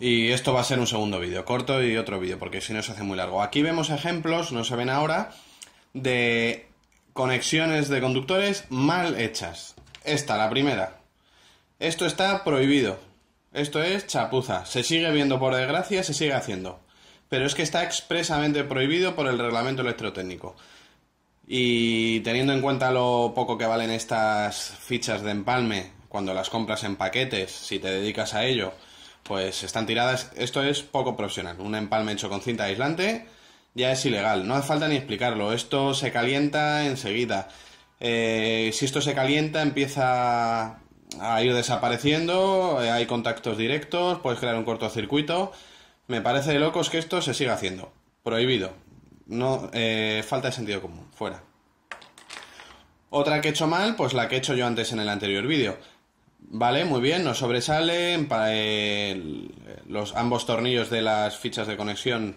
Y esto va a ser un segundo vídeo, corto y otro vídeo, porque si no se hace muy largo. Aquí vemos ejemplos, no se ven ahora, de conexiones de conductores mal hechas. Esta, la primera. Esto está prohibido. Esto es chapuza. Se sigue viendo por desgracia, se sigue haciendo. Pero es que está expresamente prohibido por el reglamento electrotécnico. Y teniendo en cuenta lo poco que valen estas fichas de empalme, cuando las compras en paquetes, si te dedicas a ello, pues están tiradas. Esto es poco profesional. Un empalme hecho con cinta aislante ya es ilegal. No hace falta ni explicarlo. Esto se calienta enseguida. Eh, si esto se calienta, empieza a ir desapareciendo. Eh, hay contactos directos. Puedes crear un cortocircuito. Me parece de locos que esto se siga haciendo. Prohibido. No, eh, falta de sentido común. Fuera. Otra que he hecho mal, pues la que he hecho yo antes en el anterior vídeo. Vale, muy bien, nos sobresalen los ambos tornillos de las fichas de conexión.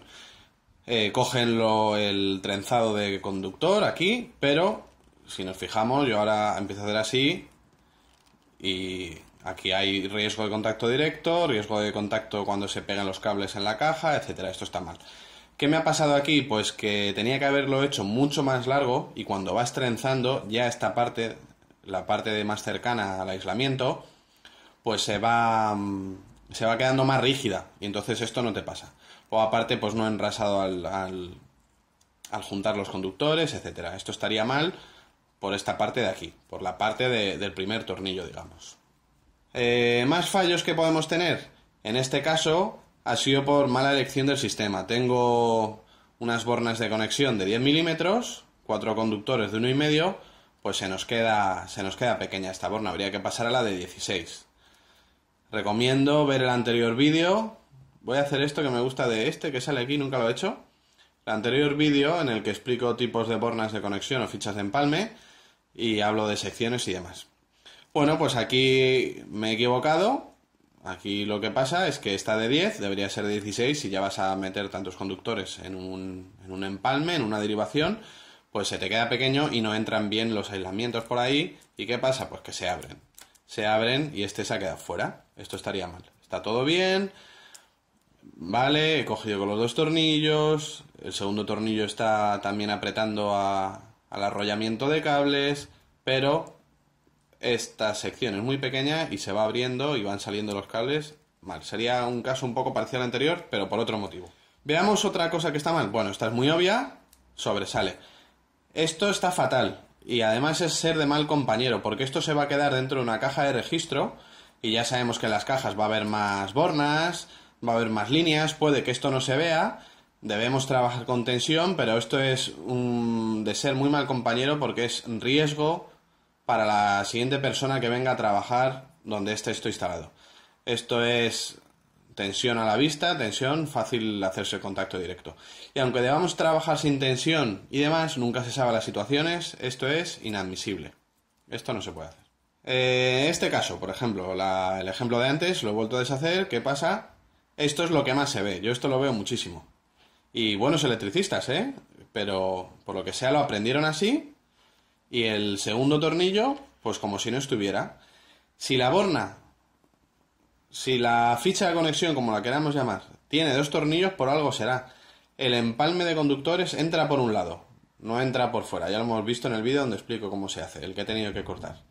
Eh, cogen lo, el trenzado de conductor aquí, pero si nos fijamos, yo ahora empiezo a hacer así y aquí hay riesgo de contacto directo, riesgo de contacto cuando se pegan los cables en la caja, etcétera. Esto está mal. ¿Qué me ha pasado aquí? Pues que tenía que haberlo hecho mucho más largo y cuando vas trenzando ya esta parte la parte de más cercana al aislamiento, pues se va, mm, se va quedando más rígida y entonces esto no te pasa. O aparte, pues no he enrasado al, al, juntar los conductores, etcétera. Esto estaría mal por esta parte de aquí, por la parte del primer tornillo, digamos. Eh, más fallos que podemos tener. En este caso ha sido por mala elección del sistema. Tengo unas bornas de conexión de 10 milímetros, cuatro conductores de y medio pues se nos queda, se nos queda pequeña esta borna, habría que pasar a la de 16. Recomiendo ver el anterior vídeo. Voy a hacer esto que me gusta de este que sale aquí, nunca lo he hecho. El anterior vídeo en el que explico tipos de bornas de conexión o fichas de empalme y hablo de secciones y demás. Bueno, pues aquí me he equivocado. Aquí lo que pasa es que está de 10 debería ser de 16 si ya vas a meter tantos conductores en un, en un empalme, en una derivación pues se te queda pequeño y no entran bien los aislamientos por ahí. ¿Y qué pasa? Pues que se abren. Se abren y este se ha quedado fuera. Esto estaría mal. Está todo bien. Vale, he cogido con los dos tornillos. El segundo tornillo está también apretando al arrollamiento de cables. Pero esta sección es muy pequeña y se va abriendo y van saliendo los cables. Mal, sería un caso un poco parcial anterior, pero por otro motivo. Veamos otra cosa que está mal. Bueno, esta es muy obvia, sobresale. Esto está fatal. Y además es ser de mal compañero, porque esto se va a quedar dentro de una caja de registro. Y ya sabemos que en las cajas va a haber más bornas, va a haber más líneas, puede que esto no se vea. Debemos trabajar con tensión, pero esto es un, de ser muy mal compañero porque es riesgo para la siguiente persona que venga a trabajar donde esté esto instalado. Esto es Tensión a la vista, tensión, fácil hacerse contacto directo. Y aunque debamos trabajar sin tensión y demás, nunca se sabe las situaciones, esto es inadmisible. Esto no se puede hacer. Eh, este caso, por ejemplo, el ejemplo de antes, lo he vuelto a deshacer, ¿qué pasa? Esto es lo que más se ve, yo esto lo veo muchísimo. Y buenos electricistas, ¿eh? Pero por lo que sea lo aprendieron así. Y el segundo tornillo, pues como si no estuviera. Si la borna si la ficha de conexión, como la queramos llamar, tiene dos tornillos, por algo será. El empalme de conductores entra por un lado, no entra por fuera. Ya lo hemos visto en el vídeo donde explico cómo se hace, el que he tenido que cortar.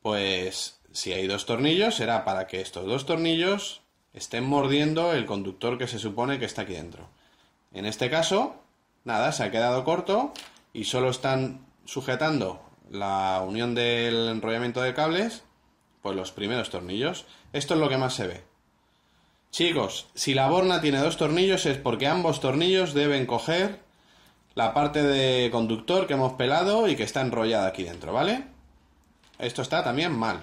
Pues si hay dos tornillos, será para que estos dos tornillos estén mordiendo el conductor que se supone que está aquí dentro. En este caso, nada, se ha quedado corto y solo están sujetando la unión del enrollamiento de cables los primeros tornillos, esto es lo que más se ve. Chicos, si la borna tiene dos tornillos es porque ambos tornillos deben coger la parte de conductor que hemos pelado y que está enrollada aquí dentro, ¿vale? Esto está también mal.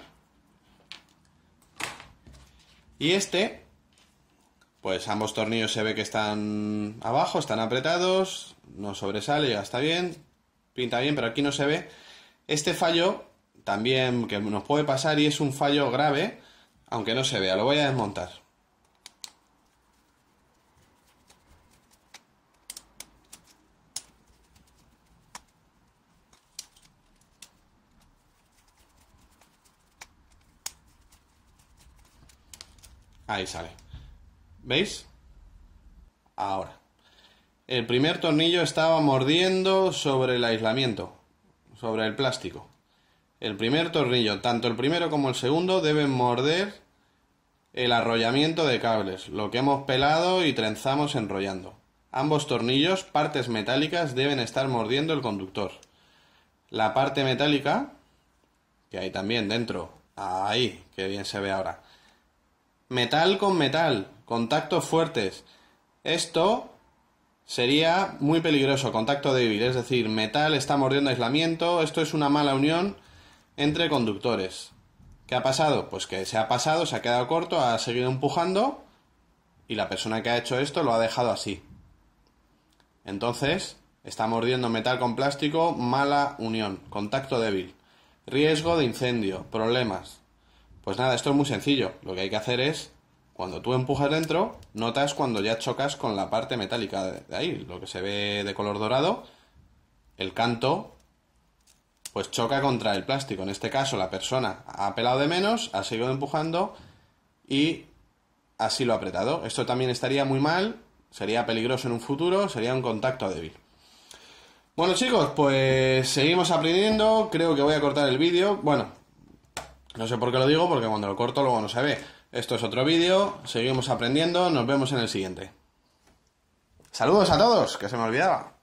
Y este, pues ambos tornillos se ve que están abajo, están apretados, no sobresale, ya está bien, pinta bien, pero aquí no se ve. Este fallo también que nos puede pasar y es un fallo grave, aunque no se vea. Lo voy a desmontar. Ahí sale. ¿Veis? Ahora. El primer tornillo estaba mordiendo sobre el aislamiento, sobre el plástico el primer tornillo, tanto el primero como el segundo, deben morder el arrollamiento de cables, lo que hemos pelado y trenzamos enrollando. Ambos tornillos, partes metálicas, deben estar mordiendo el conductor. La parte metálica, que hay también dentro, ahí, que bien se ve ahora. Metal con metal, contactos fuertes. Esto sería muy peligroso, contacto débil, es decir, metal está mordiendo aislamiento, esto es una mala unión entre conductores. ¿Qué ha pasado? Pues que se ha pasado, se ha quedado corto, ha seguido empujando y la persona que ha hecho esto lo ha dejado así. Entonces, está mordiendo metal con plástico, mala unión, contacto débil, riesgo de incendio, problemas. Pues nada, esto es muy sencillo. Lo que hay que hacer es, cuando tú empujas dentro, notas cuando ya chocas con la parte metálica de ahí, lo que se ve de color dorado, el canto pues choca contra el plástico. En este caso, la persona ha pelado de menos, ha seguido empujando y así lo ha apretado. Esto también estaría muy mal, sería peligroso en un futuro, sería un contacto débil. Bueno chicos, pues seguimos aprendiendo, creo que voy a cortar el vídeo. Bueno, no sé por qué lo digo, porque cuando lo corto luego no se ve. Esto es otro vídeo, seguimos aprendiendo, nos vemos en el siguiente. Saludos a todos, que se me olvidaba.